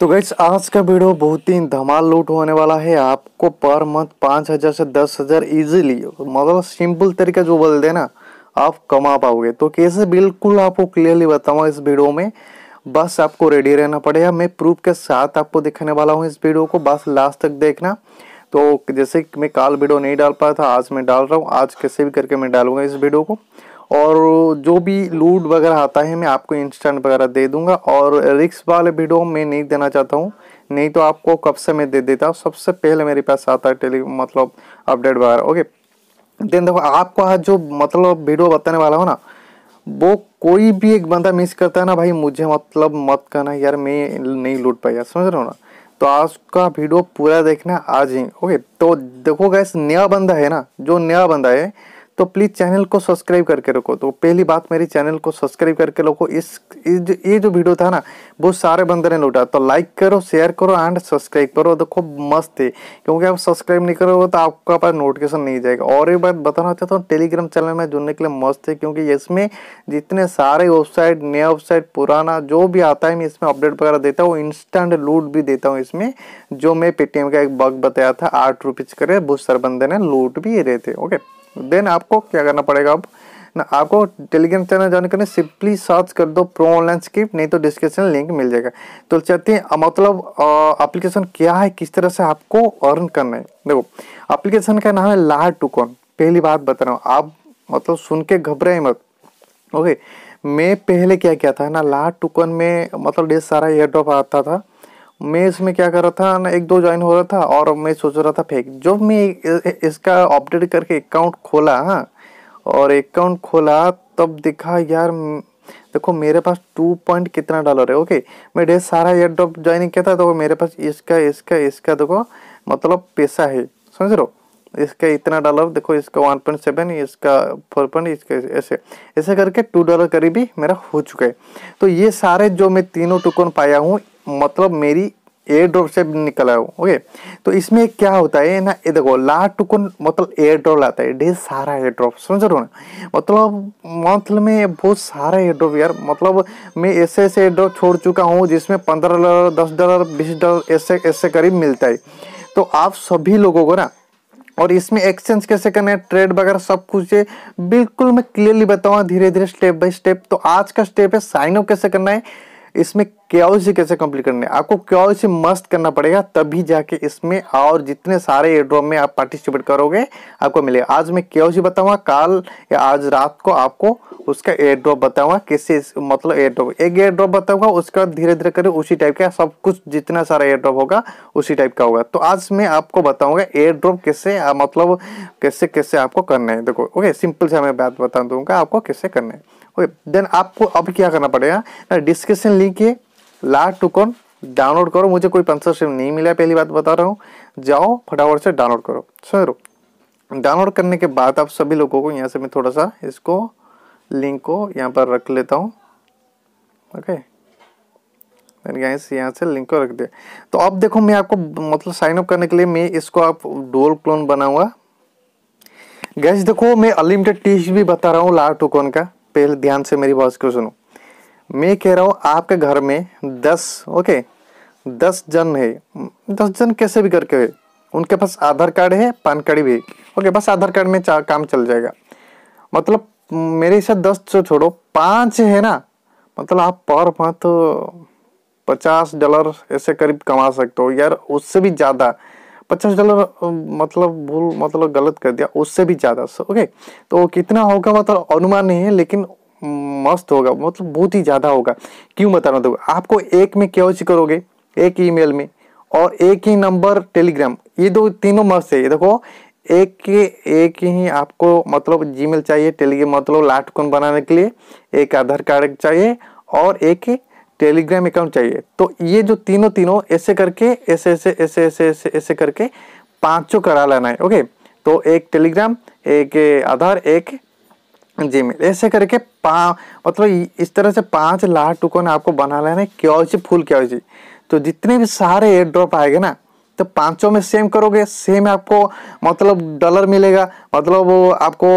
तो गैस आज का वीडियो बहुत ही धमाल लूट होने वाला है आपको पर मंथ पाँच हज़ार से दस हज़ार ईजिली मतलब सिंपल तरीका जो बोल देना आप कमा पाओगे तो कैसे बिल्कुल आपको क्लियरली बताऊंगा इस वीडियो में बस आपको रेडी रहना पड़ेगा मैं प्रूफ के साथ आपको दिखाने वाला हूँ इस वीडियो को बस लास्ट तक देखना तो जैसे मैं काल वीडियो नहीं डाल पाया था आज मैं डाल रहा हूँ आज कैसे भी करके मैं डालूंगा इस वीडियो को और जो भी लूट वगैरह आता है मैं आपको इंस्टेंट वगैरह दे दूंगा और रिक्स वाले वीडियो मैं नहीं देना चाहता हूँ नहीं तो आपको कब से मैं दे देता हूँ सबसे पहले मेरे पास आता है टेली मतलब अपडेट वगैरह ओके देन देखो आपको आज जो मतलब वीडियो बताने वाला हो ना वो कोई भी एक बंदा मिस करता है ना भाई मुझे मतलब मत कहना यार मैं नहीं लूट पाया समझ रहे हो ना तो आज का वीडियो पूरा देखना आज ही ओके तो देखो गैस नया बंदा है ना जो नया बंदा है तो प्लीज़ चैनल को सब्सक्राइब करके रखो तो पहली बात मेरी चैनल को सब्सक्राइब करके रखो इस ये जो वीडियो था ना बहुत सारे बंदे ने लूटा तो लाइक करो शेयर करो एंड सब्सक्राइब करो देखो तो मस्त है क्योंकि आप सब्सक्राइब नहीं करोगे तो आपका पास नोटिफिकेशन नहीं जाएगा और एक बात बताना चाहता हूँ टेलीग्राम चैनल में जुड़ने के लिए मस्त है क्योंकि इसमें जितने सारे वेबसाइट नया वेबसाइट पुराना जो भी आता है मैं इसमें अपडेट वगैरह देता हूँ इंस्टेंट लूट भी देता हूँ इसमें जो मैं पेटीएम का एक बग बताया था आठ रुपीज़ करे बहुत सारे बंदे ने लूट भी रहे थे ओके देन आपको क्या करना पड़ेगा अब ना आपको टेलीग्राम चैनल ज्वाइन करने सिंपली सर्च कर दो प्रो ऑनलाइन स्क्रिप्ट नहीं तो डिस्क्रिप्शन लिंक मिल जाएगा तो चलते हैं मतलब एप्लीकेशन क्या है किस तरह से आपको अर्न करना है देखो एप्लीकेशन का नाम है ला टूकॉन पहली बात बता रहा हूँ आप मतलब सुन के घबराए मत ओके मैं पहले क्या किया था ना ला टूकन में मतलब ढेर सारा एयर ड्रॉप आता था, था मैं इसमें क्या कर रहा था ना एक दो ज्वाइन हो रहा था और मैं सोच रहा था फेक जब मैं इसका अपडेट करके अकाउंट खोला हाँ और अकाउंट खोला तब दिखा यार देखो मेरे पास टू पॉइंट कितना डॉलर है ओके मैं ढेर सारा एयर ड्रॉप ज्वाइनिंग किया था तो मेरे पास इसका इसका इसका देखो मतलब पैसा है समझ रहे हो इसका इतना डॉलर देखो इसका वन पॉइंट सेवन इसका फोर पॉइंट इसका ऐसे ऐसे करके टू डॉलर करीबी मेरा हो चुका है तो ये सारे जो मैं तीनों टोकन पाया हूँ मतलब मेरी एयर ड्रॉप से आया हो ओके तो इसमें क्या होता है ना ये देखो लाट टुकन मतलब एयर ड्रॉप लाता है ढेर सारा एयर ड्रॉप समझ रहे हो ना मतलब मंथल में बहुत सारा एयर ड्रॉप यार मतलब मैं ऐसे ऐसे एयर ड्रॉप छोड़ चुका हूँ जिसमें पंद्रह डॉलर दस डॉलर बीस डॉलर ऐसे ऐसे करीब मिलता है तो आप सभी लोगों को ना और इसमें एक्सचेंज कैसे करना है ट्रेड वगैरह सब कुछ है बिल्कुल मैं क्लियरली बताऊँ धीरे धीरे स्टेप बाय स्टेप तो आज का स्टेप है साइन अप कैसे करना है इसमें क्योज से कैसे कंप्लीट करने आपको क्योज से करना पड़ेगा तभी जाके इसमें और जितने सारे एयरड्रॉप में आप पार्टिसिपेट करोगे आपको मिलेगा आज मैं क्योज बताऊंगा कल या आज रात को आपको उसका एयरड्रॉप बताऊंगा किससे मतलब एयरड्रॉप एक एयरड्रॉप बताऊंगा उसके बाद धीरे धीरे करके उसी टाइप का सब कुछ जितना सारा एयरड्रॉप होगा उसी टाइप का होगा तो आज मैं आपको बताऊंगा एयरड्रॉप कैसे मतलब कैसे कैसे आपको करना है देखो ओके सिंपल से मैं बात बता दूंगा आपको कैसे करना है ओके देन आपको अब क्या करना पड़ेगा डिस्क्रिप्शन लिंक है ला टुकन डाउनलोड करो मुझे कोई पंसरशिप नहीं मिला पहली बात बता रहा हूँ जाओ फटाफट से डाउनलोड करो सर डाउनलोड करने के बाद आप सभी लोगों को यहाँ से मैं थोड़ा सा इसको लिंक को यहाँ पर रख लेता हूँ ओके यहाँ से यहाँ से लिंक को रख दिया तो अब देखो मैं आपको मतलब साइन अप करने के लिए मैं इसको आप डोल क्लोन बनाऊंगा गैस देखो मैं अनलिमिटेड टी भी बता रहा हूँ लार टोकन का पहले ध्यान से मेरी बात को सुनो मैं कह रहा हूँ आपके घर में दस ओके दस जन है दस जन कैसे भी करके है उनके पास आधार कार्ड है पान कार्ड भी ओके बस आधार कार्ड में काम चल जाएगा मतलब मेरे से दस जो तो छोड़ो पाँच है ना मतलब आप पर मंथ पचास डॉलर ऐसे करीब कमा सकते हो यार उससे भी ज़्यादा पचास डॉलर मतलब भूल मतलब गलत कर दिया उससे भी ज़्यादा ओके तो कितना होगा मतलब अनुमान नहीं है लेकिन मस्त होगा मतलब बहुत ही ज़्यादा होगा क्यों बताना दो आपको एक में क्या करोगे एक ईमेल में और एक ही नंबर टेलीग्राम ये दो तीनों मस्त है ये देखो एक एक ही आपको मतलब जीमेल चाहिए टेलीग्राम मतलब लाटकोन बनाने के लिए एक आधार कार्ड चाहिए और एक टेलीग्राम अकाउंट चाहिए तो ये जो तीनों तीनों ऐसे करके ऐसे ऐसे ऐसे ऐसे ऐसे ऐसे करके पांचों करा लेना है ओके तो एक टेलीग्राम एक आधार एक जीमेल ऐसे करके पा मतलब इस तरह से पांच लाख टुकन आपको बना लेना है क्यों फुल क्यों तो जितने भी सारे एयर ड्रॉप आएंगे ना तो पांचों में सेम करोगे सेम आपको मतलब डॉलर मिलेगा मतलब आपको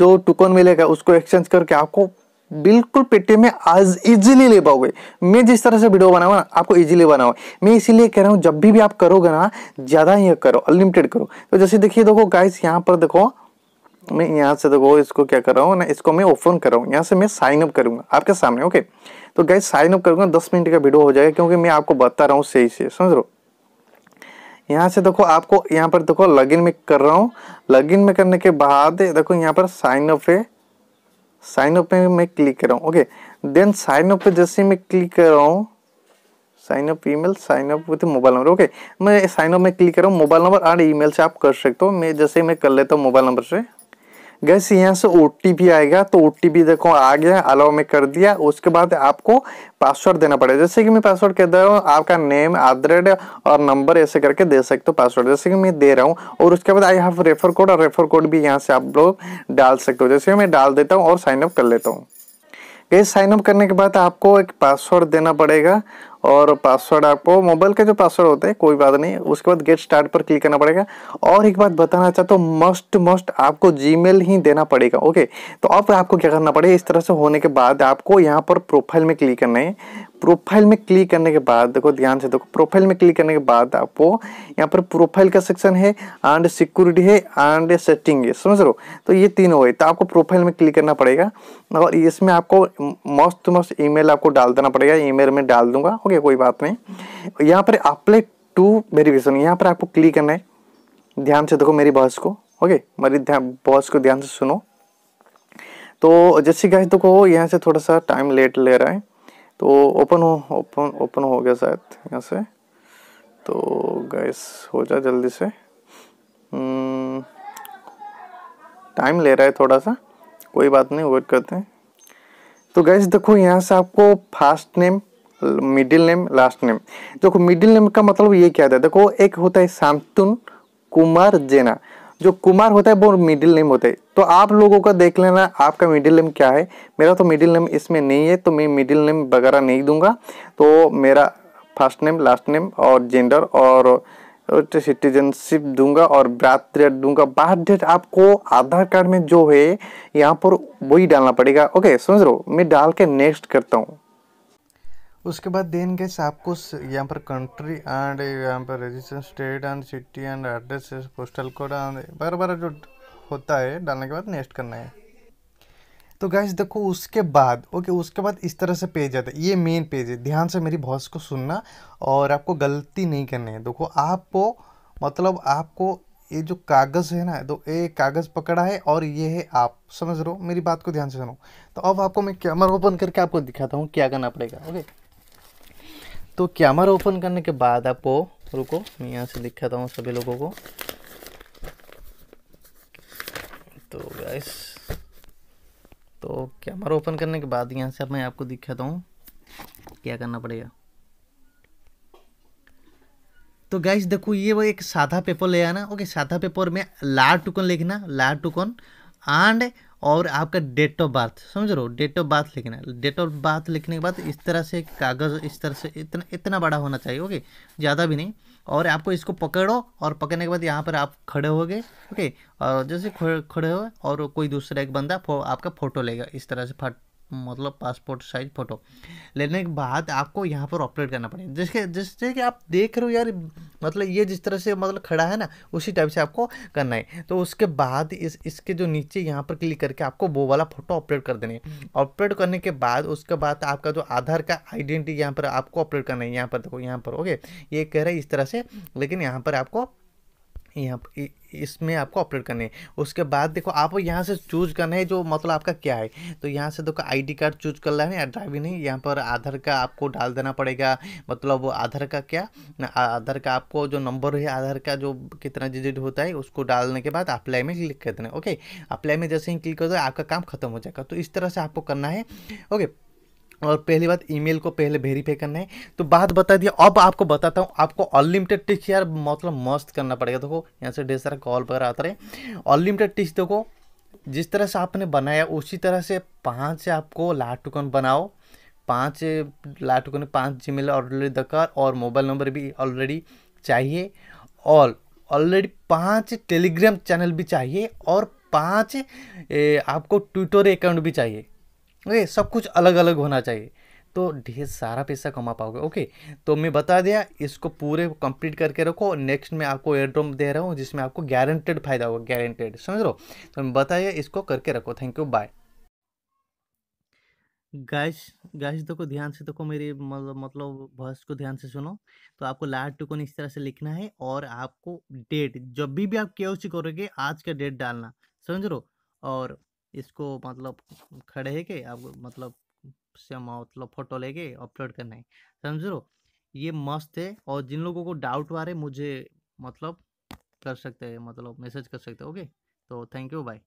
जो टुकन मिलेगा उसको एक्सचेंज करके आपको बिल्कुल पेटे में आज इजीली ले पाओगे मैं जिस तरह से वीडियो बनाऊ ना आपको इजीली बनाऊँ मैं इसीलिए कह रहा हूँ जब भी भी आप करोगे ना ज़्यादा ही करो अनलिमिटेड करो तो जैसे देखिए देखो गाइस यहाँ पर देखो मैं यहाँ से देखो इसको क्या कर रहा हूँ ना इसको मैं ओपन कर रहा हूँ यहाँ से मैं साइन अप करूंगा आपके सामने ओके तो गाइस साइन अप करूंगा दस मिनट का वीडियो हो जाएगा क्योंकि मैं आपको बता रहा हूँ सही से समझ लो यहाँ से देखो आपको यहाँ पर देखो लॉगिन में कर रहा हूँ लॉगिन में करने के बाद देखो यहाँ पर साइन अप है साइन अप में मैं क्लिक कर रहा हूँ ओके देन साइन अप पे जैसे मैं क्लिक कर रहा हूँ sign up email sign up with mobile number okay मैं साइन अप में क्लिक कर रहा हूँ मोबाइल नंबर और ईमेल से आप कर सकते हो मैं जैसे मैं कर लेता हूँ मोबाइल नंबर से गैस यहाँ से ओ आएगा तो ओ देखो आ गया अलाउ में कर दिया उसके बाद आपको पासवर्ड देना पड़ेगा जैसे कि मैं पासवर्ड कह दे रहा हूँ आपका नेम एट और नंबर ऐसे करके दे सकते हो पासवर्ड जैसे कि मैं दे रहा हूँ और उसके बाद आई हैव रेफर कोड और रेफर कोड भी यहाँ से आप लोग डाल सकते हो जैसे मैं डाल देता हूँ और साइन अप कर लेता हूँ गैस साइन अप करने के बाद आपको एक पासवर्ड देना पड़ेगा और पासवर्ड आपको मोबाइल का जो पासवर्ड होता है कोई बात नहीं उसके बाद गेट स्टार्ट पर क्लिक करना पड़ेगा और एक बात बताना चाहता हूँ मस्ट मस्ट आपको जीमेल ही देना पड़ेगा ओके तो अब आपको क्या करना पड़ेगा इस तरह से होने के बाद आपको यहाँ पर प्रोफाइल में क्लिक करना है प्रोफाइल में क्लिक करने के बाद देखो ध्यान से देखो प्रोफाइल में क्लिक करने के बाद आपको यहाँ पर प्रोफाइल का सेक्शन है एंड सिक्योरिटी है एंड सेटिंग है समझ रहे हो तो ये तीन हो गए तो आपको प्रोफाइल में क्लिक करना पड़ेगा और इसमें आपको मस्त मस्त ईमेल आपको डाल देना पड़ेगा ईमेल में डाल दूंगा ओके कोई बात नहीं यहाँ पर अप्लाई टू वेरिफिकेशन यहाँ पर आपको क्लिक करना है ध्यान से देखो मेरी बॉस को ओके मेरी बॉस को ध्यान से सुनो तो जैसे गाइस देखो यहाँ से थोड़ा सा टाइम लेट ले रहा है तो ओपन हो ओपन ओपन हो गया शायद यहाँ से तो गैस हो जाए जल्दी से टाइम हम्म, ले रहा है थोड़ा सा कोई बात नहीं वेट करते हैं तो गैस देखो यहाँ से आपको first name middle name last name देखो मिडिल नेम का मतलब ये क्या था देखो एक होता है शांतुन कुमार जेना जो कुमार होता है वो मिडिल नेम होता है तो आप लोगों का देख लेना आपका मिडिल नेम क्या है मेरा तो मिडिल नेम इसमें नहीं है तो मैं मिडिल नेम वगैरह नहीं दूंगा तो मेरा फर्स्ट नेम लास्ट नेम और जेंडर और सिटीजनशिप दूंगा और बर्थ डेट दूंगा बर्थ डेट आपको आधार कार्ड में जो है यहाँ पर वही डालना पड़ेगा ओके समझ लो मैं डाल के नेक्स्ट करता हूँ उसके बाद देन गैस आपको यहाँ पर कंट्री एंड यहाँ पर register state and city and address postal code and बार बार जो होता है डालने के बाद नेक्स्ट करना है तो गैस देखो उसके बाद ओके उसके बाद इस तरह से पेज आता है ये मेन पेज है ध्यान से मेरी वॉइस को सुनना और आपको गलती नहीं करनी है देखो आपको मतलब आपको ये जो कागज़ है ना तो ये कागज़ पकड़ा है और ये है आप समझ रहे हो मेरी बात को ध्यान से सुनो तो अब आपको मैं कैमरा ओपन करके आपको दिखाता हूँ क्या करना पड़ेगा ओके तो कैमरा ओपन करने के बाद आपको रुको मैं यहाँ से दिखाता हूँ सभी लोगों को तो गैस तो कैमरा ओपन करने के बाद यहाँ से मैं आपको दिखाता हूँ क्या करना पड़ेगा तो गैस देखो ये वो एक साधा पेपर ले आना ओके साधा पेपर में लार टुकन लिखना लार टुकन एंड और आपका डेट ऑफ बर्थ समझ रहे हो डेट ऑफ बर्थ लिखना है डेट ऑफ बर्थ लिखने के बाद इस तरह से कागज़ इस तरह से इतना इतना बड़ा होना चाहिए ओके ज़्यादा भी नहीं और आपको इसको पकड़ो और पकड़ने के बाद यहाँ पर आप खड़े हो गए ओके और जैसे खड़े हो और कोई दूसरा एक बंदा फो, आपका फ़ोटो लेगा इस तरह से फट मतलब पासपोर्ट साइज फ़ोटो लेने के बाद आपको यहाँ पर अपलोड करना पड़ेगा जिसके जिससे कि आप देख रहे हो यार मतलब ये जिस तरह से मतलब खड़ा है ना उसी टाइप से आपको करना है तो उसके बाद इस इसके जो नीचे यहाँ पर क्लिक करके आपको वो वाला फ़ोटो अपलोड कर देना है अपलोड करने के बाद उसके बाद आपका जो आधार का आइडेंटिटी यहाँ पर आपको अपलोड करना है यहाँ पर देखो यहाँ पर ओके ये कह रहा है इस तरह से लेकिन यहाँ पर आपको यहाँ इसमें आपको अपलोड करने है उसके बाद देखो आप यहाँ से चूज करना है जो मतलब आपका क्या है तो यहाँ से देखो आईडी कार्ड चूज कर रहा है या ड्राइविंग नहीं यहाँ पर आधार का आपको डाल देना पड़ेगा मतलब आधार का क्या आधार का आपको जो नंबर है आधार का जो कितना डिजिट होता है उसको डालने के बाद अप्लाई में क्लिक कर देना ओके अप्लाई में जैसे ही क्लिक कर दो आपका काम खत्म हो जाएगा तो इस तरह से आपको करना है ओके और पहली बात ईमेल को पहले वेरीफाई करना है तो बात बता दिया अब आपको बताता हूँ आपको अनलिमिटेड टिक्स यार मतलब मस्त करना पड़ेगा देखो यहाँ से ढेर सारा कॉल वगैरह आता रहे अनलिमिटेड टिक्स देखो जिस तरह से आपने बनाया उसी तरह से पाँच आपको लाट बनाओ पाँच लाट टुकन पाँच जी मेल ऑलरेडी दरकार और मोबाइल नंबर भी ऑलरेडी चाहिए और ऑलरेडी पाँच टेलीग्राम चैनल भी चाहिए और पाँच आपको ट्विटर अकाउंट भी चाहिए ओके सब कुछ अलग अलग होना चाहिए तो ढेर सारा पैसा कमा पाओगे ओके तो मैं बता दिया इसको पूरे कंप्लीट करके रखो नेक्स्ट में आपको एयरड्रोम दे रहा हूँ जिसमें आपको गारंटेड फायदा होगा गारंटेड समझ लो तो मैं दिया इसको करके रखो thank you bye guys guys देखो ध्यान से देखो मेरी मतलब मतलब को ध्यान से सुनो तो आपको लास्ट को इस तरह से लिखना है और आपको डेट जब भी भी आप के करोगे आज का डेट डालना समझ लो और इसको मतलब खड़े है के आप मतलब से मतलब फोटो लेके अपलोड करना है समझ लो ये मस्त है और जिन लोगों को डाउट वारे मुझे मतलब कर सकते हैं मतलब मैसेज कर सकते हैं ओके तो थैंक यू बाय